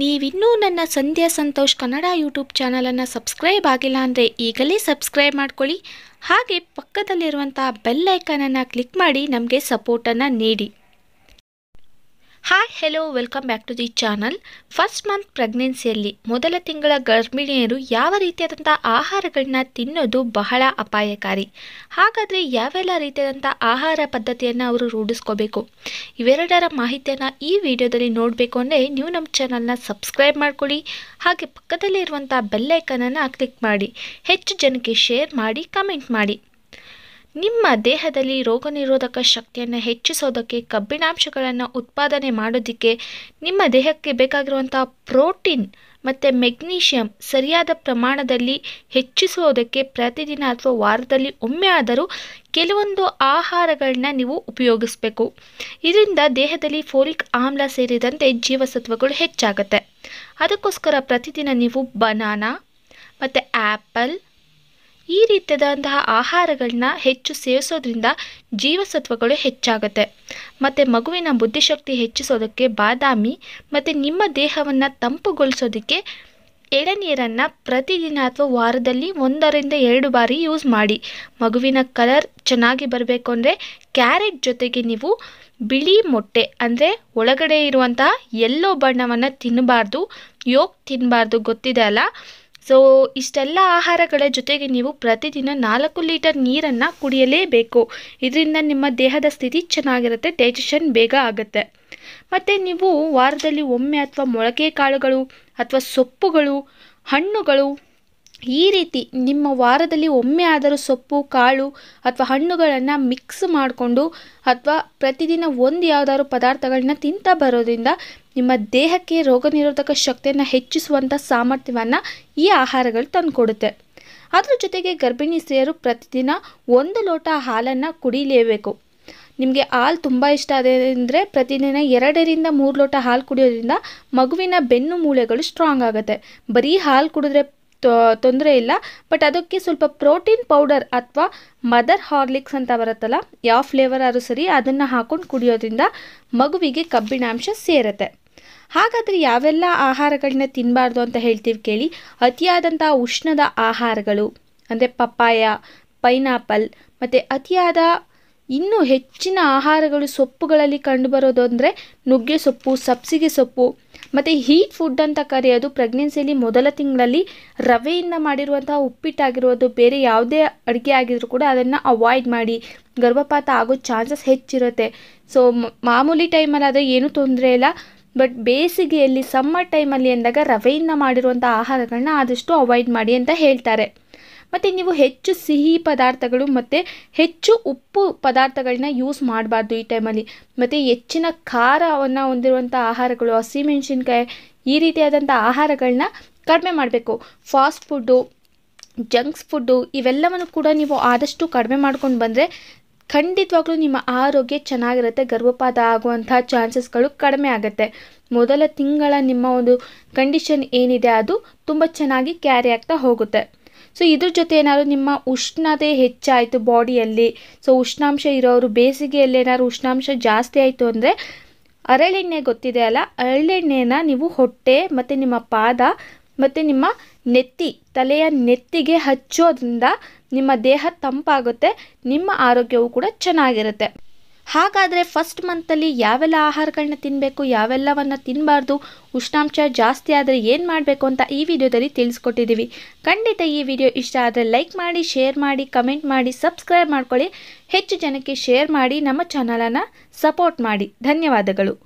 ನೀವಿನ್ನೂ ನನ್ನ ಸಂಧ್ಯಾ ಸಂತೋಷ್ ಕನ್ನಡ ಯೂಟ್ಯೂಬ್ ಚಾನಲನ್ನು ಸಬ್ಸ್ಕ್ರೈಬ್ ಆಗಿಲ್ಲ ಅಂದರೆ ಈಗಲೇ ಸಬ್ಸ್ಕ್ರೈಬ್ ಮಾಡ್ಕೊಳ್ಳಿ ಹಾಗೆ ಪಕ್ಕದಲ್ಲಿರುವಂಥ ಬೆಲ್ಲೈಕನನ್ನು ಕ್ಲಿಕ್ ಮಾಡಿ ನಮಗೆ ಸಪೋರ್ಟನ್ನು ನೀಡಿ hi hello welcome back to the channel first month ಪ್ರೆಗ್ನೆನ್ಸಿಯಲ್ಲಿ ಮೊದಲ ತಿಂಗಳ ಗರ್ಭಿಣಿಯರು ಯಾವ ರೀತಿಯಾದಂಥ ಆಹಾರಗಳನ್ನ ತಿನ್ನೋದು ಬಹಳ ಅಪಾಯಕಾರಿ ಹಾಗಾದರೆ ಯಾವೆಲ್ಲ ರೀತಿಯಾದಂಥ ಆಹಾರ ಪದ್ಧತಿಯನ್ನು ಅವರು ರೂಢಿಸ್ಕೋಬೇಕು ಇವೆರಡರ ಮಾಹಿತಿಯನ್ನು ಈ ವಿಡಿಯೋದಲ್ಲಿ ನೋಡಬೇಕು ಅಂದರೆ ನೀವು ನಮ್ಮ ಚಾನಲ್ನ ಸಬ್ಸ್ಕ್ರೈಬ್ ಮಾಡ್ಕೊಳ್ಳಿ ಹಾಗೆ ಪಕ್ಕದಲ್ಲೇ ಇರುವಂಥ ಬೆಲ್ಲೈಕನನ್ನು ಕ್ಲಿಕ್ ಮಾಡಿ ಹೆಚ್ಚು ಜನಕ್ಕೆ ಶೇರ್ ಮಾಡಿ ಕಮೆಂಟ್ ಮಾಡಿ ನಿಮ್ಮ ದೇಹದಲ್ಲಿ ರೋಗನಿರೋಧಕ ಶಕ್ತಿಯನ್ನು ಹೆಚ್ಚಿಸೋದಕ್ಕೆ ಕಬ್ಬಿಣಾಂಶಗಳನ್ನು ಉತ್ಪಾದನೆ ಮಾಡೋದಕ್ಕೆ ನಿಮ್ಮ ದೇಹಕ್ಕೆ ಬೇಕಾಗಿರುವಂಥ ಪ್ರೋಟೀನ್ ಮತ್ತು ಮೆಗ್ನೀಷಿಯಮ್ ಸರಿಯಾದ ಪ್ರಮಾಣದಲ್ಲಿ ಹೆಚ್ಚಿಸೋದಕ್ಕೆ ಪ್ರತಿದಿನ ಅಥವಾ ವಾರದಲ್ಲಿ ಒಮ್ಮೆ ಆದರೂ ಕೆಲವೊಂದು ಆಹಾರಗಳನ್ನ ನೀವು ಉಪಯೋಗಿಸಬೇಕು ಇದರಿಂದ ದೇಹದಲ್ಲಿ ಫೋಲಿಕ್ ಆಮ್ಲ ಸೇರಿದಂತೆ ಜೀವಸತ್ವಗಳು ಹೆಚ್ಚಾಗುತ್ತೆ ಅದಕ್ಕೋಸ್ಕರ ಪ್ರತಿದಿನ ನೀವು ಬನಾನಾ ಮತ್ತು ಆ್ಯಪಲ್ ಈ ರೀತಿಯಾದಂತಹ ಆಹಾರಗಳನ್ನ ಹೆಚ್ಚು ಸೇವಿಸೋದ್ರಿಂದ ಜೀವಸತ್ವಗಳು ಹೆಚ್ಚಾಗುತ್ತೆ ಮತ್ತು ಮಗುವಿನ ಬುದ್ಧಿಶಕ್ತಿ ಹೆಚ್ಚಿಸೋದಕ್ಕೆ ಬಾದಾಮಿ ಮತ್ತು ನಿಮ್ಮ ದೇಹವನ್ನು ತಂಪುಗೊಳಿಸೋದಕ್ಕೆ ಎಳನೀರನ್ನು ಪ್ರತಿದಿನ ಅಥವಾ ವಾರದಲ್ಲಿ ಒಂದರಿಂದ ಎರಡು ಬಾರಿ ಯೂಸ್ ಮಾಡಿ ಮಗುವಿನ ಕಲರ್ ಚೆನ್ನಾಗಿ ಬರಬೇಕು ಅಂದರೆ ಕ್ಯಾರೆಟ್ ಜೊತೆಗೆ ನೀವು ಬಿಳಿ ಮೊಟ್ಟೆ ಅಂದರೆ ಒಳಗಡೆ ಇರುವಂತಹ ಎಲ್ಲೋ ಬಣ್ಣವನ್ನು ತಿನ್ನಬಾರ್ದು ಯೋಗ ತಿನ್ನಬಾರ್ದು ಗೊತ್ತಿದೆ ಅಲ್ಲ ಸೊ ಇಷ್ಟೆಲ್ಲ ಆಹಾರಗಳ ಜೊತೆಗೆ ನೀವು ಪ್ರತಿದಿನ ನಾಲ್ಕು ಲೀಟರ್ ನೀರನ್ನು ಕುಡಿಯಲೇಬೇಕು ಇದರಿಂದ ನಿಮ್ಮ ದೇಹದ ಸ್ಥಿತಿ ಚೆನ್ನಾಗಿರುತ್ತೆ ಡೈಜೆಷನ್ ಬೇಗ ಆಗುತ್ತೆ ಮತ್ತು ನೀವು ವಾರದಲ್ಲಿ ಒಮ್ಮೆ ಅಥವಾ ಮೊಳಕೆ ಕಾಳುಗಳು ಅಥವಾ ಸೊಪ್ಪುಗಳು ಹಣ್ಣುಗಳು ಈ ರೀತಿ ನಿಮ್ಮ ವಾರದಲ್ಲಿ ಒಮ್ಮೆ ಆದರೂ ಸೊಪ್ಪು ಕಾಳು ಅಥವಾ ಹಣ್ಣುಗಳನ್ನು ಮಿಕ್ಸ್ ಮಾಡಿಕೊಂಡು ಅಥವಾ ಪ್ರತಿದಿನ ಒಂದು ಯಾವುದಾದ್ರು ಪದಾರ್ಥಗಳನ್ನ ತಿಂತಾ ಬರೋದ್ರಿಂದ ನಿಮ್ಮ ದೇಹಕ್ಕೆ ರೋಗ ನಿರೋಧಕ ಶಕ್ತಿಯನ್ನು ಹೆಚ್ಚಿಸುವಂಥ ಸಾಮರ್ಥ್ಯವನ್ನು ಈ ಆಹಾರಗಳು ತಂದುಕೊಡುತ್ತೆ ಅದರ ಜೊತೆಗೆ ಗರ್ಭಿಣಿ ಸ್ತ್ರೀಯರು ಪ್ರತಿದಿನ ಒಂದು ಲೋಟ ಹಾಲನ್ನು ಕುಡಿಲೇಬೇಕು ನಿಮಗೆ ಹಾಲು ತುಂಬ ಇಷ್ಟ ಅದೇ ಅಂದರೆ ಪ್ರತಿದಿನ ಎರಡರಿಂದ ಮೂರು ಲೋಟ ಹಾಲು ಕುಡಿಯೋದ್ರಿಂದ ಮಗುವಿನ ಬೆನ್ನು ಮೂಳೆಗಳು ಸ್ಟ್ರಾಂಗ್ ಆಗುತ್ತೆ ಬರೀ ಹಾಲು ಕುಡಿದ್ರೆ ತೊಂದರೆ ಇಲ್ಲ ಬಟ್ ಅದಕ್ಕೆ ಸ್ವಲ್ಪ ಪ್ರೋಟೀನ್ ಪೌಡರ್ ಅಥವಾ ಮದರ್ ಹಾರ್ಲಿಕ್ಸ್ ಅಂತ ಬರುತ್ತಲ್ಲ ಯಾವ ಫ್ಲೇವರ್ ಆದರೂ ಸರಿ ಅದನ್ನು ಹಾಕ್ಕೊಂಡು ಕುಡಿಯೋದ್ರಿಂದ ಮಗುವಿಗೆ ಕಬ್ಬಿಣಾಂಶ ಸೇರುತ್ತೆ ಹಾಗಾದರೆ ಯಾವೆಲ್ಲ ಆಹಾರಗಳನ್ನ ತಿನ್ನಬಾರ್ದು ಅಂತ ಹೇಳ್ತೀವಿ ಕೇಳಿ ಅತಿಯಾದಂಥ ಉಷ್ಣದ ಆಹಾರಗಳು ಅಂದರೆ ಪಪ್ಪಾಯ ಪೈನಾಪಲ್ ಮತ್ತು ಅತಿಯಾದ ಇನ್ನೂ ಹೆಚ್ಚಿನ ಆಹಾರಗಳು ಸೊಪ್ಪುಗಳಲ್ಲಿ ಕಂಡುಬರೋದು ಅಂದರೆ ನುಗ್ಗೆ ಸೊಪ್ಪು ಸಬ್ಸಿಗೆ ಸೊಪ್ಪು ಮತ್ತು ಹೀಟ್ ಫುಡ್ ಅಂತ ಕರೆಯೋದು ಪ್ರೆಗ್ನೆನ್ಸಿಯಲ್ಲಿ ಮೊದಲ ತಿಂಗಳಲ್ಲಿ ರವೆಯಿಂದ ಮಾಡಿರುವಂತಹ ಉಪ್ಪಿಟ್ಟಾಗಿರೋದು ಬೇರೆ ಯಾವುದೇ ಅಡುಗೆ ಆಗಿದ್ರು ಕೂಡ ಅದನ್ನು ಅವಾಯ್ಡ್ ಮಾಡಿ ಗರ್ಭಪಾತ ಆಗೋ ಚಾನ್ಸಸ್ ಹೆಚ್ಚಿರುತ್ತೆ ಸೊ ಮಾಮೂಲಿ ಆದರೆ ಏನೂ ತೊಂದರೆ ಇಲ್ಲ ಬಟ್ ಬೇಸಿಗೆಯಲ್ಲಿ ಸಮ್ಮರ್ ಟೈಮಲ್ಲಿ ಅಂದಾಗ ರವೆಯಿಂದ ಮಾಡಿರುವಂಥ ಆಹಾರಗಳನ್ನ ಆದಷ್ಟು ಅವಾಯ್ಡ್ ಮಾಡಿ ಅಂತ ಹೇಳ್ತಾರೆ ಮತ್ತು ನೀವು ಹೆಚ್ಚು ಸಿಹಿ ಪದಾರ್ಥಗಳು ಮತ್ತು ಹೆಚ್ಚು ಉಪ್ಪು ಪದಾರ್ಥಗಳನ್ನ ಯೂಸ್ ಮಾಡಬಾರ್ದು ಈ ಟೈಮಲ್ಲಿ ಮತ್ತು ಹೆಚ್ಚಿನ ಖಾರವನ್ನು ಹೊಂದಿರುವಂಥ ಆಹಾರಗಳು ಹಸಿಮೆಣಸಿನ್ಕಾಯಿ ಈ ರೀತಿಯಾದಂಥ ಆಹಾರಗಳನ್ನ ಕಡಿಮೆ ಮಾಡಬೇಕು ಫಾಸ್ಟ್ ಫುಡ್ಡು ಜಂಕ್ಸ್ ಫುಡ್ಡು ಇವೆಲ್ಲವನ್ನು ಕೂಡ ನೀವು ಆದಷ್ಟು ಕಡಿಮೆ ಮಾಡ್ಕೊಂಡು ಬಂದರೆ ಖಂಡಿತವಾಗ್ಲೂ ನಿಮ್ಮ ಆರೋಗ್ಯ ಚೆನ್ನಾಗಿರುತ್ತೆ ಗರ್ಭಪಾತ ಆಗುವಂಥ ಚಾನ್ಸಸ್ಗಳು ಕಡಿಮೆ ಆಗುತ್ತೆ ಮೊದಲ ತಿಂಗಳ ನಿಮ್ಮ ಒಂದು ಕಂಡೀಷನ್ ಏನಿದೆ ಅದು ತುಂಬ ಚೆನ್ನಾಗಿ ಕ್ಯಾರಿ ಆಗ್ತಾ ಹೋಗುತ್ತೆ ಸೊ ಇದ್ರ ಜೊತೆ ಏನಾದ್ರು ನಿಮ್ಮ ಉಷ್ಣತೆ ಹೆಚ್ಚಾಯಿತು ಬಾಡಿಯಲ್ಲಿ ಸೊ ಉಷ್ಣಾಂಶ ಇರೋರು ಬೇಸಿಗೆಯಲ್ಲಿ ಏನಾದ್ರು ಉಷ್ಣಾಂಶ ಜಾಸ್ತಿ ಆಯಿತು ಅಂದರೆ ಅರಳೆಣ್ಣೆ ಗೊತ್ತಿದೆ ಅಲ್ಲ ಅರಳೆಣ್ಣೆನ ನೀವು ಹೊಟ್ಟೆ ಮತ್ತು ನಿಮ್ಮ ಪಾದ ಮತ್ತು ನಿಮ್ಮ ನೆತ್ತಿ ತಲೆಯ ನೆತ್ತಿಗೆ ಹಚ್ಚೋದ್ರಿಂದ ನಿಮ್ಮ ದೇಹ ತಂಪಾಗುತ್ತೆ ನಿಮ್ಮ ಆರೋಗ್ಯವು ಕೂಡ ಚೆನ್ನಾಗಿರುತ್ತೆ ಹಾಗಾದರೆ ಫಸ್ಟ್ ಮಂತಲ್ಲಿ ಯಾವೆಲ್ಲ ಆಹಾರಗಳನ್ನ ತಿನ್ನಬೇಕು ಯಾವೆಲ್ಲವನ್ನು ತಿನ್ನಬಾರ್ದು ಉಷ್ಣಾಂಶ ಜಾಸ್ತಿ ಆದರೆ ಏನು ಮಾಡಬೇಕು ಅಂತ ಈ ವಿಡಿಯೋದಲ್ಲಿ ತಿಳಿಸ್ಕೊಟ್ಟಿದ್ದೀವಿ ಖಂಡಿತ ಈ ವಿಡಿಯೋ ಇಷ್ಟ ಆದರೆ ಲೈಕ್ ಮಾಡಿ ಶೇರ್ ಮಾಡಿ ಕಮೆಂಟ್ ಮಾಡಿ ಸಬ್ಸ್ಕ್ರೈಬ್ ಮಾಡ್ಕೊಳ್ಳಿ ಹೆಚ್ಚು ಜನಕ್ಕೆ ಶೇರ್ ಮಾಡಿ ನಮ್ಮ ಚಾನಲನ್ನು ಸಪೋರ್ಟ್ ಮಾಡಿ ಧನ್ಯವಾದಗಳು